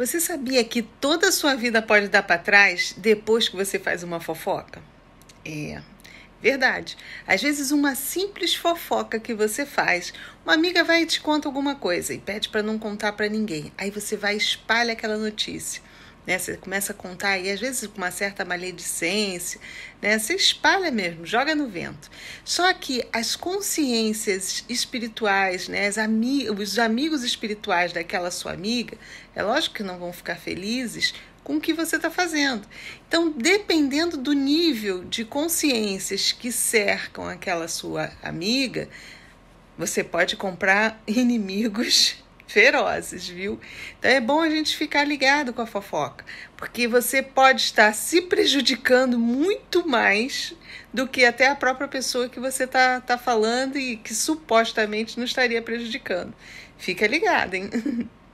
Você sabia que toda a sua vida pode dar para trás depois que você faz uma fofoca? É. Verdade. Às vezes uma simples fofoca que você faz, uma amiga vai e te conta alguma coisa e pede para não contar para ninguém. Aí você vai e espalha aquela notícia. Né? Você começa a contar e às vezes com uma certa maledicência, né? Você espalha mesmo, joga no vento. Só que as consciências espirituais, né? As ami os amigos espirituais daquela sua amiga, é lógico que não vão ficar felizes com o que você está fazendo. Então, dependendo do nível de consciências que cercam aquela sua amiga, você pode comprar inimigos ferozes, viu? Então é bom a gente ficar ligado com a fofoca, porque você pode estar se prejudicando muito mais do que até a própria pessoa que você tá, tá falando e que supostamente não estaria prejudicando. Fica ligado, hein?